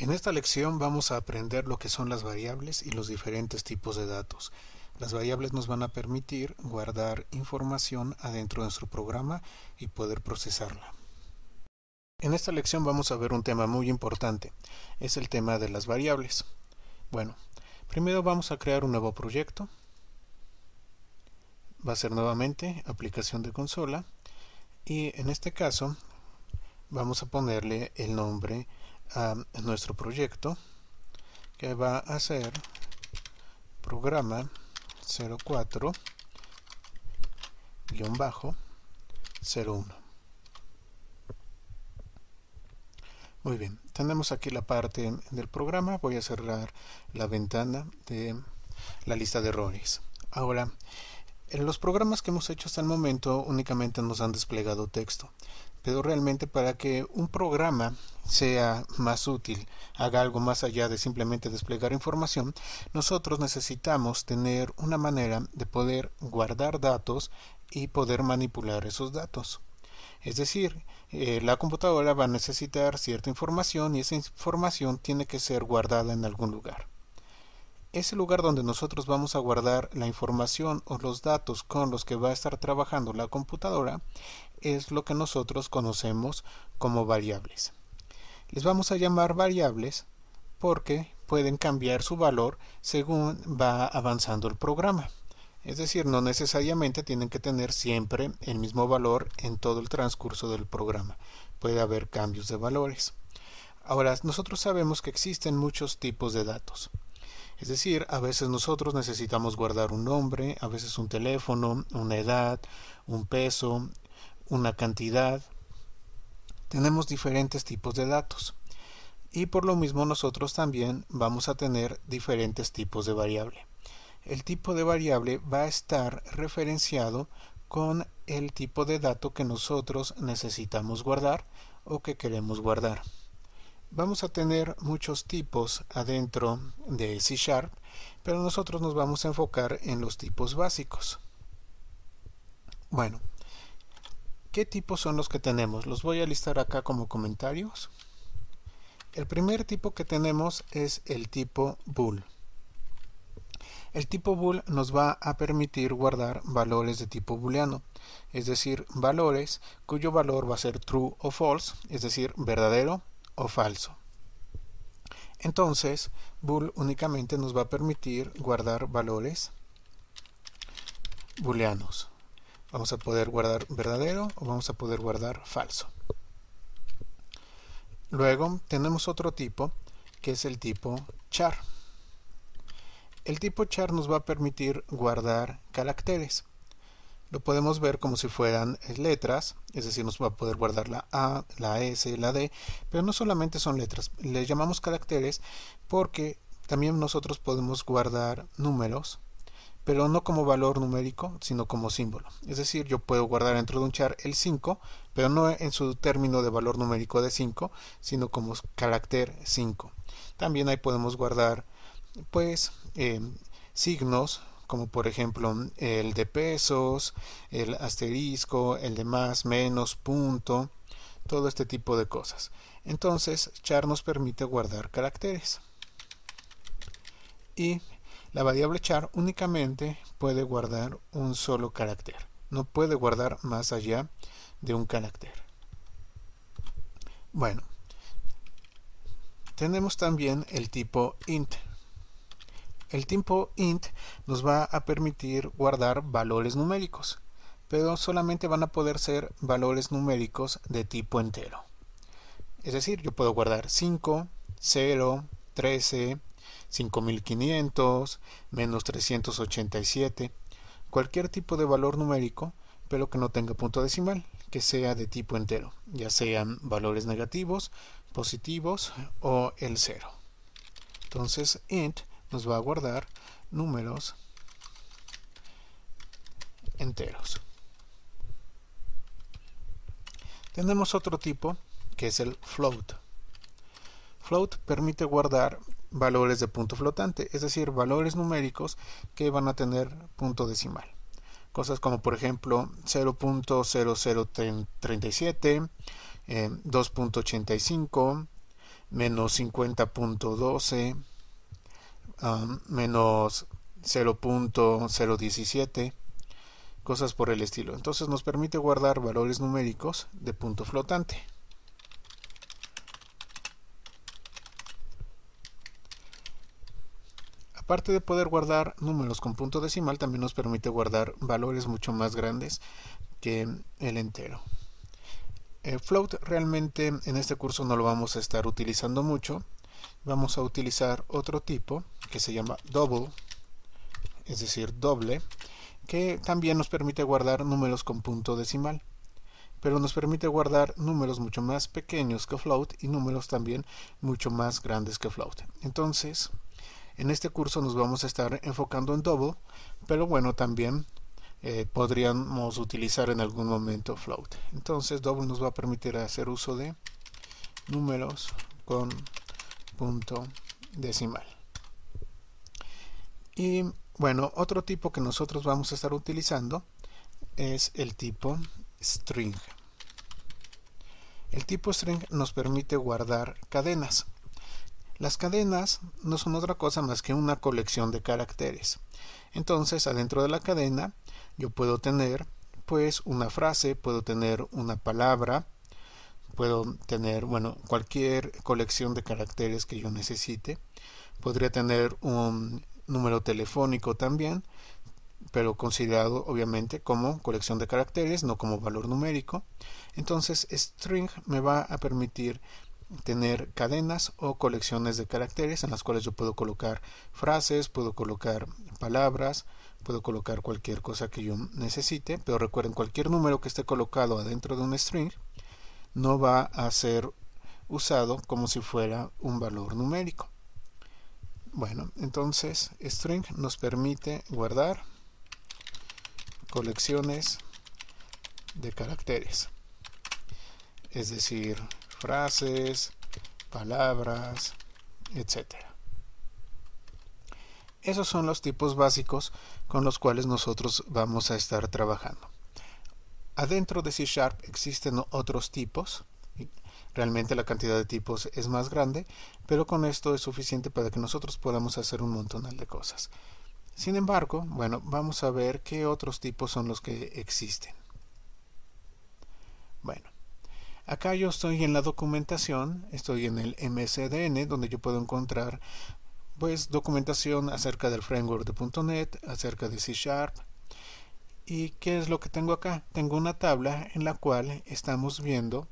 En esta lección vamos a aprender lo que son las variables y los diferentes tipos de datos. Las variables nos van a permitir guardar información adentro de nuestro programa y poder procesarla. En esta lección vamos a ver un tema muy importante, es el tema de las variables. Bueno, primero vamos a crear un nuevo proyecto. Va a ser nuevamente aplicación de consola y en este caso vamos a ponerle el nombre a nuestro proyecto que va a ser programa 04 bajo 01 muy bien tenemos aquí la parte del programa voy a cerrar la ventana de la lista de errores ahora en los programas que hemos hecho hasta el momento únicamente nos han desplegado texto, pero realmente para que un programa sea más útil, haga algo más allá de simplemente desplegar información, nosotros necesitamos tener una manera de poder guardar datos y poder manipular esos datos. Es decir, eh, la computadora va a necesitar cierta información y esa información tiene que ser guardada en algún lugar ese lugar donde nosotros vamos a guardar la información o los datos con los que va a estar trabajando la computadora, es lo que nosotros conocemos como variables. Les vamos a llamar variables porque pueden cambiar su valor según va avanzando el programa. Es decir, no necesariamente tienen que tener siempre el mismo valor en todo el transcurso del programa. Puede haber cambios de valores. Ahora, nosotros sabemos que existen muchos tipos de datos. Es decir, a veces nosotros necesitamos guardar un nombre, a veces un teléfono, una edad, un peso, una cantidad. Tenemos diferentes tipos de datos. Y por lo mismo nosotros también vamos a tener diferentes tipos de variable. El tipo de variable va a estar referenciado con el tipo de dato que nosotros necesitamos guardar o que queremos guardar. Vamos a tener muchos tipos adentro de C Sharp, pero nosotros nos vamos a enfocar en los tipos básicos. Bueno, ¿qué tipos son los que tenemos? Los voy a listar acá como comentarios. El primer tipo que tenemos es el tipo bool. El tipo bool nos va a permitir guardar valores de tipo booleano, es decir, valores cuyo valor va a ser true o false, es decir, verdadero o falso. Entonces, bool únicamente nos va a permitir guardar valores booleanos. Vamos a poder guardar verdadero o vamos a poder guardar falso. Luego tenemos otro tipo que es el tipo char. El tipo char nos va a permitir guardar caracteres lo podemos ver como si fueran eh, letras, es decir, nos va a poder guardar la A, la S, la D, pero no solamente son letras, le llamamos caracteres porque también nosotros podemos guardar números, pero no como valor numérico, sino como símbolo. Es decir, yo puedo guardar dentro de un char el 5, pero no en su término de valor numérico de 5, sino como carácter 5. También ahí podemos guardar, pues, eh, signos, como por ejemplo el de pesos, el asterisco, el de más, menos, punto, todo este tipo de cosas. Entonces, char nos permite guardar caracteres. Y la variable char únicamente puede guardar un solo carácter. No puede guardar más allá de un carácter. Bueno, tenemos también el tipo int el tipo int nos va a permitir guardar valores numéricos, pero solamente van a poder ser valores numéricos de tipo entero. Es decir, yo puedo guardar 5, 0, 13, 5500, menos 387, cualquier tipo de valor numérico, pero que no tenga punto decimal, que sea de tipo entero, ya sean valores negativos, positivos o el cero. Entonces int nos va a guardar números enteros. Tenemos otro tipo que es el float. Float permite guardar valores de punto flotante, es decir, valores numéricos que van a tener punto decimal. Cosas como por ejemplo 0.0037, 2.85, eh, menos 50.12, menos 0.017, cosas por el estilo. Entonces nos permite guardar valores numéricos de punto flotante. Aparte de poder guardar números con punto decimal, también nos permite guardar valores mucho más grandes que el entero. Eh, float realmente en este curso no lo vamos a estar utilizando mucho, vamos a utilizar otro tipo que se llama double, es decir, doble, que también nos permite guardar números con punto decimal pero nos permite guardar números mucho más pequeños que float y números también mucho más grandes que float. Entonces, en este curso nos vamos a estar enfocando en double, pero bueno, también eh, podríamos utilizar en algún momento float. Entonces, double nos va a permitir hacer uso de números con punto decimal. Y bueno, otro tipo que nosotros vamos a estar utilizando es el tipo string. El tipo string nos permite guardar cadenas. Las cadenas no son otra cosa más que una colección de caracteres. Entonces, adentro de la cadena, yo puedo tener pues una frase, puedo tener una palabra, puedo tener, bueno, cualquier colección de caracteres que yo necesite. Podría tener un número telefónico también, pero considerado obviamente como colección de caracteres, no como valor numérico. Entonces, string me va a permitir tener cadenas o colecciones de caracteres en las cuales yo puedo colocar frases, puedo colocar palabras, puedo colocar cualquier cosa que yo necesite, pero recuerden cualquier número que esté colocado adentro de un string no va a ser usado como si fuera un valor numérico. Bueno, entonces string nos permite guardar colecciones de caracteres, es decir, frases, palabras, etcétera. Esos son los tipos básicos con los cuales nosotros vamos a estar trabajando. Adentro de C Sharp existen otros tipos. Realmente la cantidad de tipos es más grande, pero con esto es suficiente para que nosotros podamos hacer un montón de cosas. Sin embargo, bueno, vamos a ver qué otros tipos son los que existen. Bueno, acá yo estoy en la documentación, estoy en el MSDN, donde yo puedo encontrar pues documentación acerca del framework de .NET, acerca de C Sharp, ¿Y qué es lo que tengo acá? Tengo una tabla en la cual estamos viendo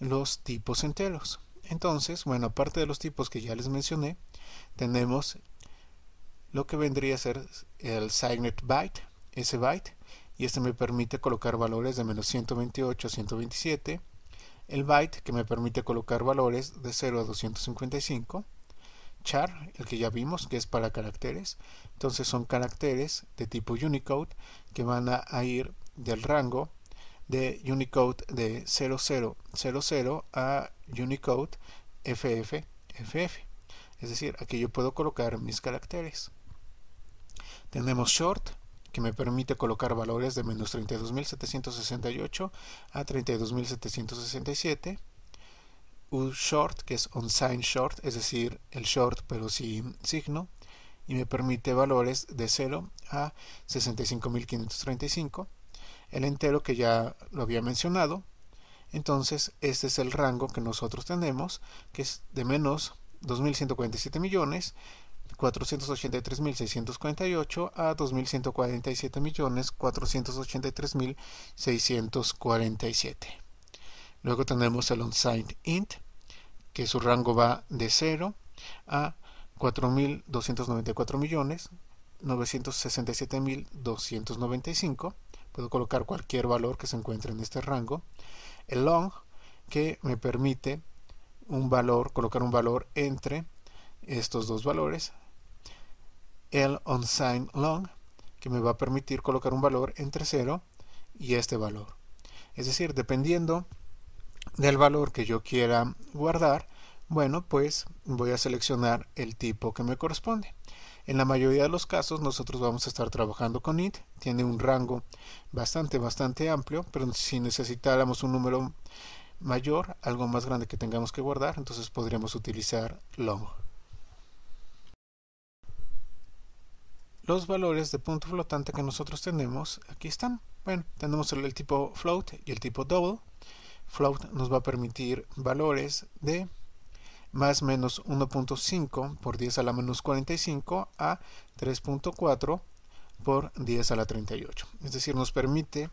los tipos enteros. Entonces, bueno, aparte de los tipos que ya les mencioné, tenemos lo que vendría a ser el signet byte, ese byte, y este me permite colocar valores de menos 128 a 127, el byte que me permite colocar valores de 0 a 255, char, el que ya vimos, que es para caracteres. Entonces son caracteres de tipo Unicode que van a, ir del rango de Unicode de 0000 a Unicode FFFF. Es decir, aquí yo puedo colocar mis caracteres. Tenemos short, que me permite colocar valores de menos 32.768 a 32.767 un short, que es unsigned short, es decir, el short pero sin signo, y me permite valores de 0 a 65.535, el entero que ya lo había mencionado, entonces este es el rango que nosotros tenemos, que es de menos 2.147 millones, 483.648 a 2.147 millones Luego tenemos el unsigned int, que su rango va de 0 a 4294.967.295 millones Puedo colocar cualquier valor que se encuentre en este rango. El long, que me permite un valor, colocar un valor entre estos dos valores. El unsigned long, que me va a permitir colocar un valor entre 0 y este valor. Es decir, dependiendo del valor que yo quiera guardar, bueno, pues voy a seleccionar el tipo que me corresponde. En la mayoría de los casos nosotros vamos a estar trabajando con it, tiene un rango bastante, bastante amplio, pero si necesitáramos un número mayor, algo más grande que tengamos que guardar, entonces podríamos utilizar long. Los valores de punto flotante que nosotros tenemos, aquí están. Bueno, tenemos el, el tipo float y el tipo double float nos va a permitir valores de más menos 1.5 por 10 a la menos 45 a 3.4 por 10 a la 38. Es decir, nos permite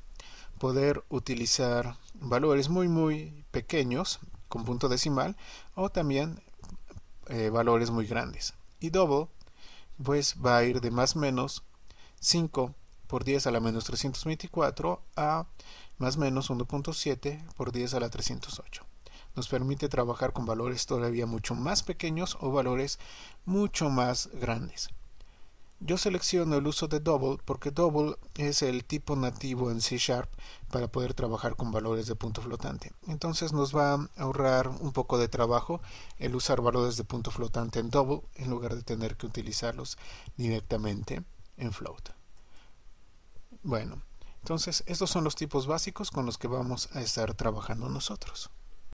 poder utilizar valores muy muy pequeños con punto decimal o también eh, valores muy grandes. Y double pues va a ir de más menos 5 por 10 a la menos 324 a más menos 1.7 por 10 a la 308. Nos permite trabajar con valores todavía mucho más pequeños o valores mucho más grandes. Yo selecciono el uso de double porque double es el tipo nativo en C Sharp para poder trabajar con valores de punto flotante. Entonces nos va a ahorrar un poco de trabajo el usar valores de punto flotante en double en lugar de tener que utilizarlos directamente en float. Bueno, entonces, estos son los tipos básicos con los que vamos a estar trabajando nosotros.